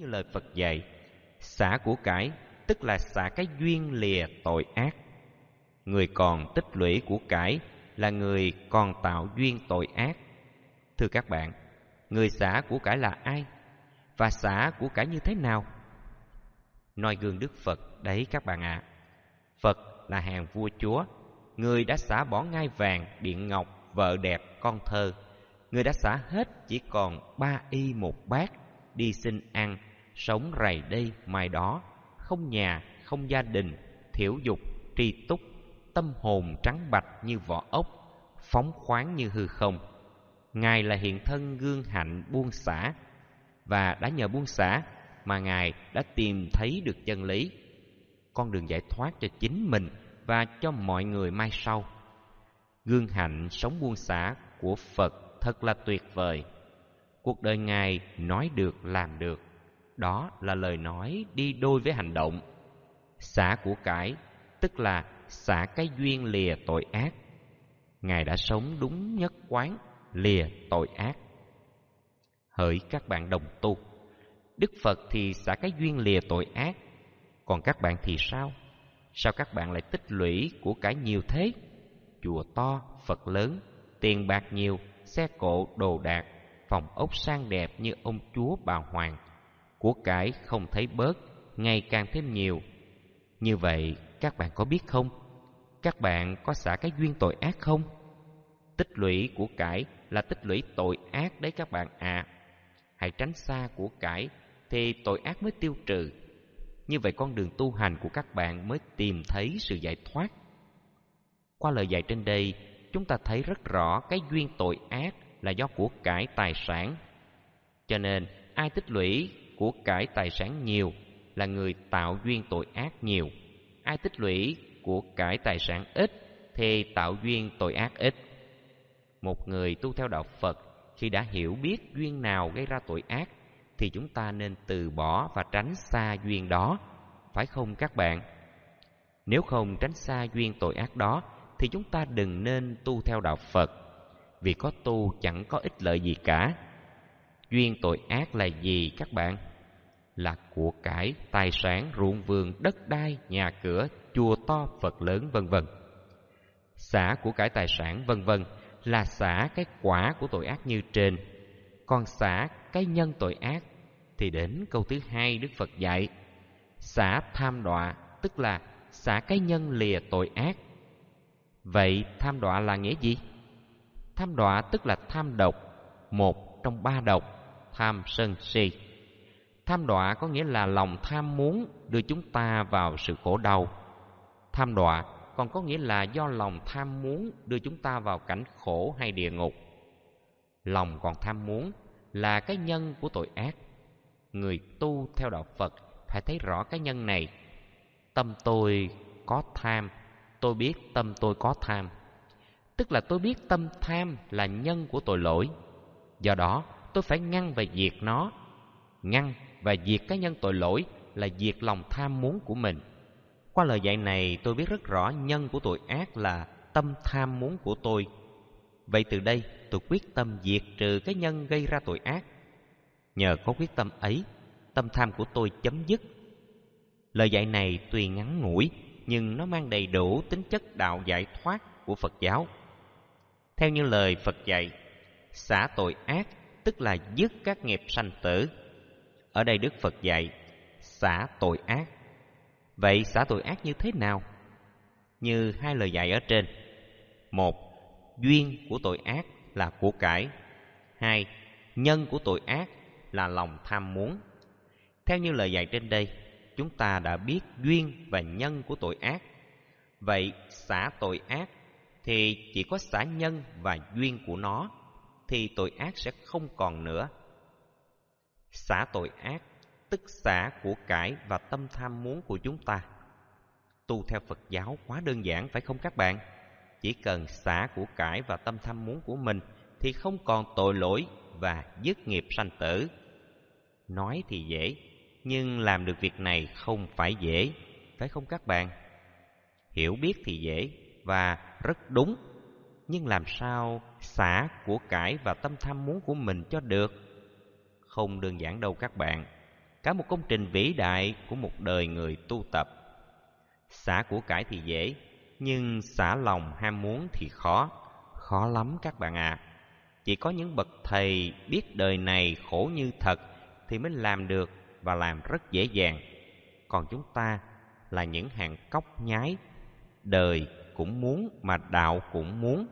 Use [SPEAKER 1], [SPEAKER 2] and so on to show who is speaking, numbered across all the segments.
[SPEAKER 1] như lời Phật dạy, xả của cải tức là xả cái duyên lìa tội ác. Người còn tích lũy của cải là người còn tạo duyên tội ác. Thưa các bạn, người xả của cải là ai? Và xả của cải như thế nào? Nói gương Đức Phật đấy các bạn ạ. À. Phật là hàng vua chúa, người đã xả bỏ ngai vàng, điện ngọc, vợ đẹp, con thơ. Người đã xả hết chỉ còn ba y một bát, đi xin ăn, sống rày đây mai đó, không nhà, không gia đình, thiểu dục, tri túc, tâm hồn trắng bạch như vỏ ốc, phóng khoáng như hư không. Ngài là hiện thân gương hạnh buông xả và đã nhờ buông xả mà ngài đã tìm thấy được chân lý, con đường giải thoát cho chính mình và cho mọi người mai sau. Gương hạnh sống buông xả của Phật thật là tuyệt vời. Cuộc đời ngài nói được làm được đó là lời nói đi đôi với hành động xả của cải tức là xả cái duyên lìa tội ác ngài đã sống đúng nhất quán lìa tội ác hỡi các bạn đồng tu đức phật thì xả cái duyên lìa tội ác còn các bạn thì sao sao các bạn lại tích lũy của cải nhiều thế chùa to phật lớn tiền bạc nhiều xe cộ đồ đạc phòng ốc sang đẹp như ông chúa bà hoàng của cải không thấy bớt, ngày càng thêm nhiều. Như vậy, các bạn có biết không? Các bạn có xả cái duyên tội ác không? Tích lũy của cải là tích lũy tội ác đấy các bạn ạ. À. Hãy tránh xa của cải thì tội ác mới tiêu trừ. Như vậy con đường tu hành của các bạn mới tìm thấy sự giải thoát. Qua lời dạy trên đây, chúng ta thấy rất rõ cái duyên tội ác là do của cải tài sản. Cho nên, ai tích lũy của cải tài sản nhiều là người tạo duyên tội ác nhiều. Ai tích lũy của cải tài sản ít thì tạo duyên tội ác ít. Một người tu theo đạo Phật khi đã hiểu biết duyên nào gây ra tội ác thì chúng ta nên từ bỏ và tránh xa duyên đó, phải không các bạn? Nếu không tránh xa duyên tội ác đó thì chúng ta đừng nên tu theo đạo Phật, vì có tu chẳng có ích lợi gì cả. Duyên tội ác là gì các bạn? là của cải, tài sản, ruộng vườn, đất đai, nhà cửa, chùa to, Phật lớn vân vân. Xả của cải tài sản vân vân là xả cái quả của tội ác như trên, còn xả cái nhân tội ác thì đến câu thứ hai Đức Phật dạy, xả tham đọa tức là xả cái nhân lìa tội ác. Vậy tham đọa là nghĩa gì? Tham đọa tức là tham độc, một trong ba độc, tham sân si. Tham đọa có nghĩa là lòng tham muốn đưa chúng ta vào sự khổ đau. Tham đọa còn có nghĩa là do lòng tham muốn đưa chúng ta vào cảnh khổ hay địa ngục. Lòng còn tham muốn là cái nhân của tội ác. Người tu theo đạo Phật phải thấy rõ cái nhân này. Tâm tôi có tham, tôi biết tâm tôi có tham. Tức là tôi biết tâm tham là nhân của tội lỗi. Do đó, tôi phải ngăn và diệt nó. Ngăn và diệt cá nhân tội lỗi là diệt lòng tham muốn của mình. Qua lời dạy này tôi biết rất rõ nhân của tội ác là tâm tham muốn của tôi. Vậy từ đây tôi quyết tâm diệt trừ cái nhân gây ra tội ác. Nhờ có quyết tâm ấy, tâm tham của tôi chấm dứt. Lời dạy này tuy ngắn ngủi nhưng nó mang đầy đủ tính chất đạo giải thoát của Phật giáo. Theo như lời Phật dạy, xả tội ác tức là dứt các nghiệp sanh tử ở đây Đức Phật dạy xả tội ác. Vậy xả tội ác như thế nào? Như hai lời dạy ở trên. Một, duyên của tội ác là của cải. Hai, nhân của tội ác là lòng tham muốn. Theo như lời dạy trên đây, chúng ta đã biết duyên và nhân của tội ác. Vậy xả tội ác thì chỉ có xả nhân và duyên của nó thì tội ác sẽ không còn nữa. Xả tội ác, tức xả của cải và tâm tham muốn của chúng ta. Tu theo Phật giáo quá đơn giản phải không các bạn? Chỉ cần xả của cải và tâm tham muốn của mình thì không còn tội lỗi và dứt nghiệp sanh tử. Nói thì dễ, nhưng làm được việc này không phải dễ, phải không các bạn? Hiểu biết thì dễ và rất đúng, nhưng làm sao xả của cải và tâm tham muốn của mình cho được? không đơn giản đâu các bạn. Cả một công trình vĩ đại của một đời người tu tập. Xả của cải thì dễ, nhưng xả lòng ham muốn thì khó, khó lắm các bạn ạ. À. Chỉ có những bậc thầy biết đời này khổ như thật thì mới làm được và làm rất dễ dàng. Còn chúng ta là những hàng cóc nhái, đời cũng muốn mà đạo cũng muốn.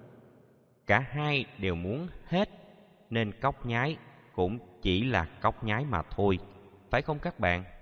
[SPEAKER 1] Cả hai đều muốn hết nên cóc nhái cũng chỉ là cóc nhái mà thôi, phải không các bạn?